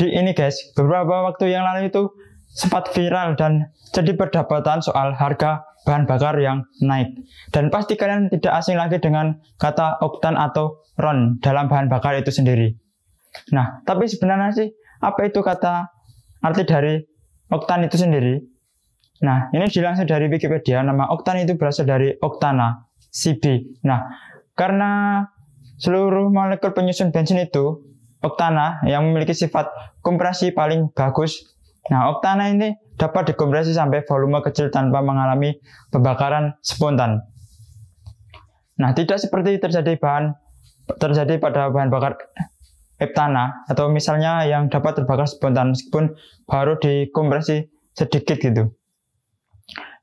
di ini guys, beberapa waktu yang lalu itu sempat viral dan jadi perdebatan soal harga bahan bakar yang naik. Dan pasti kalian tidak asing lagi dengan kata oktan atau ron dalam bahan bakar itu sendiri. Nah, tapi sebenarnya sih apa itu kata arti dari oktan itu sendiri? Nah, ini dilansir dari Wikipedia, nama oktan itu berasal dari oktana, CB. Nah, karena seluruh molekul penyusun bensin itu oktana yang memiliki sifat kompresi paling bagus. Nah, oktana ini dapat dikompresi sampai volume kecil tanpa mengalami pembakaran spontan. Nah, tidak seperti terjadi bahan terjadi pada bahan bakar heptana atau misalnya yang dapat terbakar spontan meskipun baru dikompresi sedikit gitu.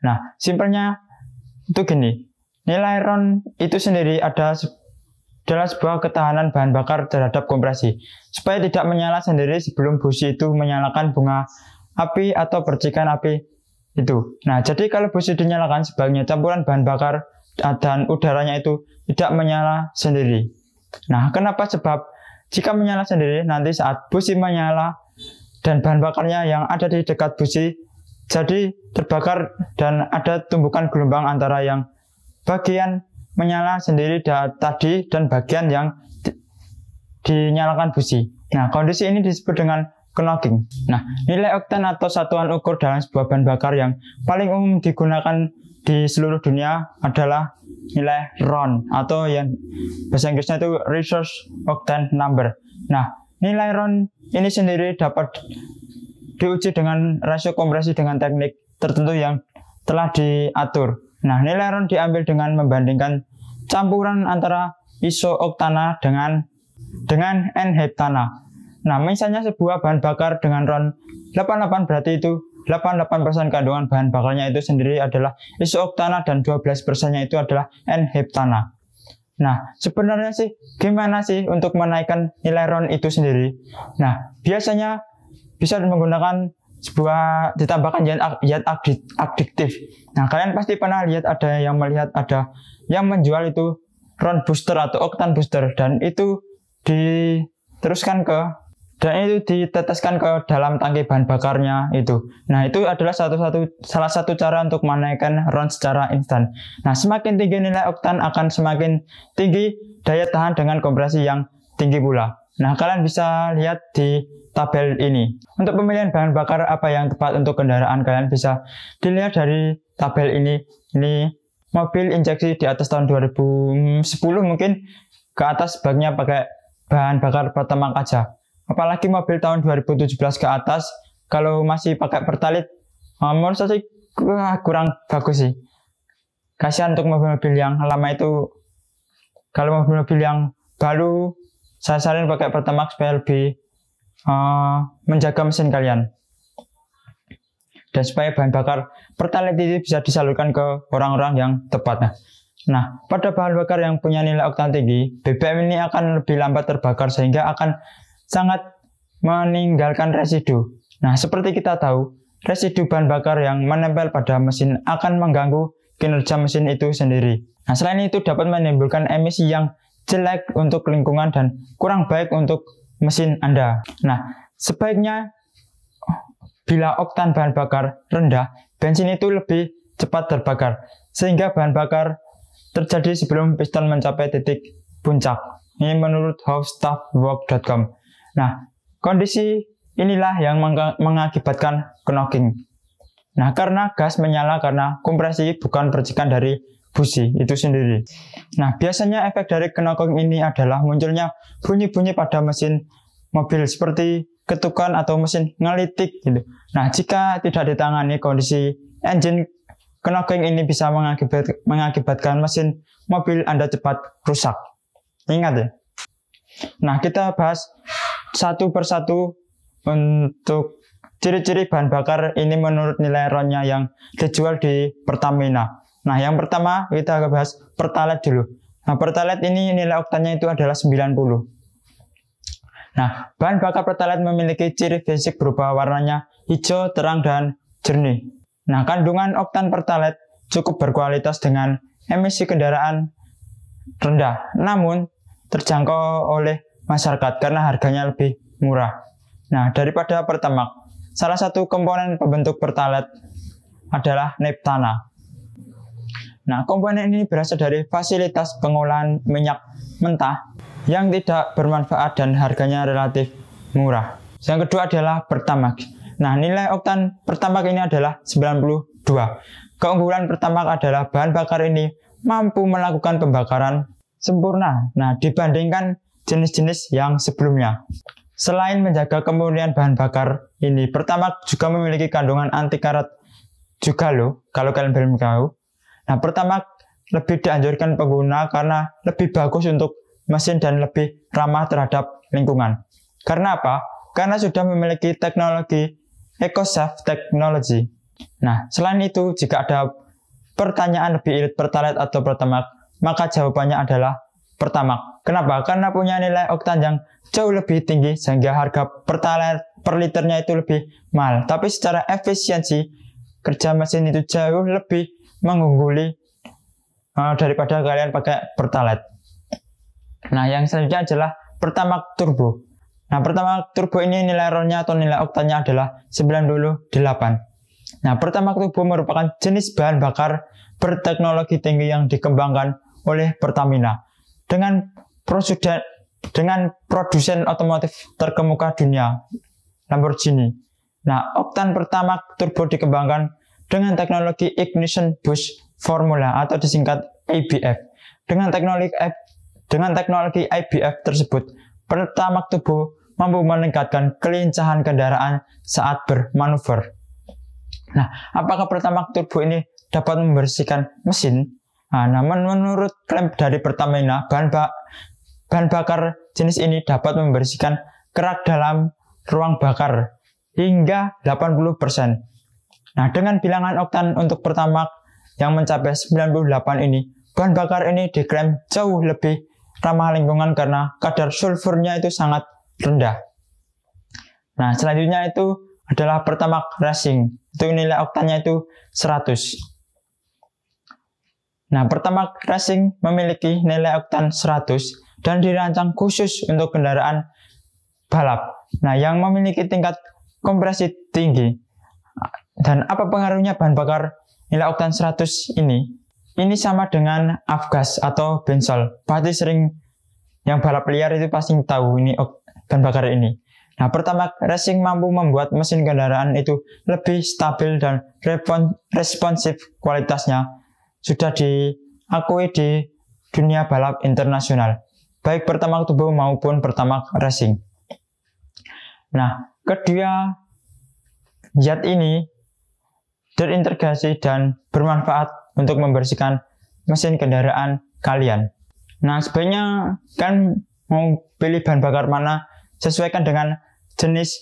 Nah, simpelnya itu gini. Nilai ron itu sendiri ada adalah sebuah ketahanan bahan bakar terhadap kompresi, supaya tidak menyala sendiri sebelum busi itu menyalakan bunga api atau percikan api itu. Nah, jadi kalau busi dinyalakan, sebaliknya campuran bahan bakar dan udaranya itu tidak menyala sendiri. Nah, kenapa? Sebab jika menyala sendiri, nanti saat busi menyala dan bahan bakarnya yang ada di dekat busi jadi terbakar dan ada tumbukan gelombang antara yang bagian menyala sendiri tadi dan bagian yang di dinyalakan busi. Nah, kondisi ini disebut dengan clogging. Nah, nilai oktan atau satuan ukur dalam sebuah bahan bakar yang paling umum digunakan di seluruh dunia adalah nilai RON atau yang bahasa Inggrisnya itu Resource Octane Number. Nah, nilai RON ini sendiri dapat diuji dengan rasio kompresi dengan teknik tertentu yang telah diatur. Nah, nilai ron diambil dengan membandingkan campuran antara iso-oktana dengan dengan n-heptana. Nah, misalnya sebuah bahan bakar dengan ron 88 berarti itu 88% kandungan bahan bakarnya itu sendiri adalah iso isooktana dan 12%-nya itu adalah n-heptana. Nah, sebenarnya sih gimana sih untuk menaikkan nilai ron itu sendiri? Nah, biasanya bisa menggunakan sebuah ditambahkan zat zat adiktif. Nah, kalian pasti pernah lihat ada yang melihat ada yang menjual itu ron booster atau oktan booster dan itu diteruskan ke dan itu diteteskan ke dalam tangki bahan bakarnya itu. Nah, itu adalah satu-satu salah satu cara untuk menaikkan ron secara instan. Nah, semakin tinggi nilai oktan akan semakin tinggi daya tahan dengan kompresi yang tinggi pula. Nah, kalian bisa lihat di tabel ini. Untuk pemilihan bahan bakar apa yang tepat untuk kendaraan kalian bisa dilihat dari tabel ini. Ini mobil injeksi di atas tahun 2010 mungkin ke atas sebaiknya pakai bahan bakar pertamak aja. Apalagi mobil tahun 2017 ke atas kalau masih pakai pertalit ah, menurut saya kurang bagus sih. Kasihan untuk mobil-mobil yang lama itu kalau mobil-mobil yang baru saya saranin pakai Pertamax supaya lebih uh, menjaga mesin kalian. Dan supaya bahan bakar Pertalite itu bisa disalurkan ke orang-orang yang tepat. Nah, nah, pada bahan bakar yang punya nilai oktan tinggi, BBM ini akan lebih lambat terbakar sehingga akan sangat meninggalkan residu. Nah, seperti kita tahu, residu bahan bakar yang menempel pada mesin akan mengganggu kinerja mesin itu sendiri. Nah, selain itu dapat menimbulkan emisi yang jelek untuk lingkungan, dan kurang baik untuk mesin Anda. Nah, sebaiknya bila oktan bahan bakar rendah, bensin itu lebih cepat terbakar, sehingga bahan bakar terjadi sebelum piston mencapai titik puncak. Ini menurut howstuffwork.com. Nah, kondisi inilah yang mengakibatkan knocking. Nah, karena gas menyala karena kompresi bukan percikan dari busi itu sendiri. Nah, biasanya efek dari knocking ini adalah munculnya bunyi-bunyi pada mesin mobil seperti ketukan atau mesin ngelitik gitu. Nah, jika tidak ditangani kondisi engine knocking ini bisa mengakibat, mengakibatkan mesin mobil Anda cepat rusak. Ingat ya. Nah, kita bahas satu persatu untuk ciri-ciri bahan bakar ini menurut nilai ronnya yang dijual di Pertamina. Nah, yang pertama kita akan bahas pertalite dulu. Nah, pertalite ini nilai oktannya itu adalah 90. Nah, bahan bakar pertalite memiliki ciri fisik berupa warnanya hijau, terang, dan jernih. Nah, kandungan oktan pertalite cukup berkualitas dengan emisi kendaraan rendah, namun terjangkau oleh masyarakat karena harganya lebih murah. Nah, daripada pertamak, salah satu komponen pembentuk pertalite adalah neptana. Nah, komponen ini berasal dari fasilitas pengolahan minyak mentah yang tidak bermanfaat dan harganya relatif murah. Yang kedua adalah Pertamax. Nah, nilai oktan Pertamax ini adalah 92. Keunggulan Pertamax adalah bahan bakar ini mampu melakukan pembakaran sempurna. Nah, dibandingkan jenis-jenis yang sebelumnya. Selain menjaga kemurnian bahan bakar ini, Pertamax juga memiliki kandungan anti karat juga loh, kalau kalian belum tahu. Nah, pertama lebih dianjurkan pengguna karena lebih bagus untuk mesin dan lebih ramah terhadap lingkungan. Karena apa? Karena sudah memiliki teknologi EcoSafe Technology. Nah, selain itu, jika ada pertanyaan lebih irit pertalite atau pertamak, maka jawabannya adalah pertamak. Kenapa? Karena punya nilai oktan yang jauh lebih tinggi sehingga harga pertalite per liternya itu lebih mahal. Tapi secara efisiensi kerja mesin itu jauh lebih mengungguli uh, daripada kalian pakai pertalite. Nah, yang selanjutnya adalah pertama turbo. Nah, pertama turbo ini nilai RON-nya atau nilai oktannya adalah 98. Nah, pertama turbo merupakan jenis bahan bakar berteknologi tinggi yang dikembangkan oleh Pertamina dengan produsen dengan produsen otomotif terkemuka dunia Lamborghini. Nah, oktan pertama turbo dikembangkan dengan teknologi ignition boost formula atau disingkat IBF. Dengan teknologi dengan teknologi IBF tersebut, pertama tubuh mampu meningkatkan kelincahan kendaraan saat bermanuver. Nah, apakah pertama turbo ini dapat membersihkan mesin? Nah, namun menurut klaim dari Pertamina, bahan, ba bahan bakar jenis ini dapat membersihkan kerak dalam ruang bakar hingga 80%. Nah, dengan bilangan oktan untuk pertama yang mencapai 98 ini, bahan bakar ini diklaim jauh lebih ramah lingkungan karena kadar sulfurnya itu sangat rendah. Nah, selanjutnya itu adalah pertama racing. Itu nilai oktannya itu 100. Nah, pertama racing memiliki nilai oktan 100 dan dirancang khusus untuk kendaraan balap. Nah, yang memiliki tingkat kompresi tinggi dan apa pengaruhnya bahan bakar nilai oktan 100 ini? Ini sama dengan afgas atau bensol. Pasti sering yang balap liar itu pasti tahu ini bahan bakar ini. Nah, pertama, racing mampu membuat mesin kendaraan itu lebih stabil dan responsif kualitasnya sudah diakui di dunia balap internasional, baik pertama tubuh maupun pertama racing. Nah, kedua zat ini terintegrasi dan bermanfaat untuk membersihkan mesin kendaraan kalian. Nah, sebaiknya kan mau pilih bahan bakar mana sesuaikan dengan jenis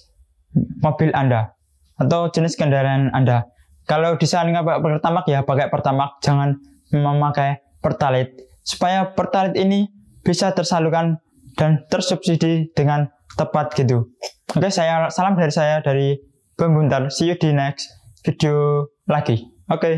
mobil Anda atau jenis kendaraan Anda. Kalau di nggak pakai pertamak ya pakai pertamak, jangan memakai pertalite supaya pertalit ini bisa tersalurkan dan tersubsidi dengan tepat gitu. Oke, saya salam dari saya dari Pembuntar. See you di next video lagi. Oke. Okay.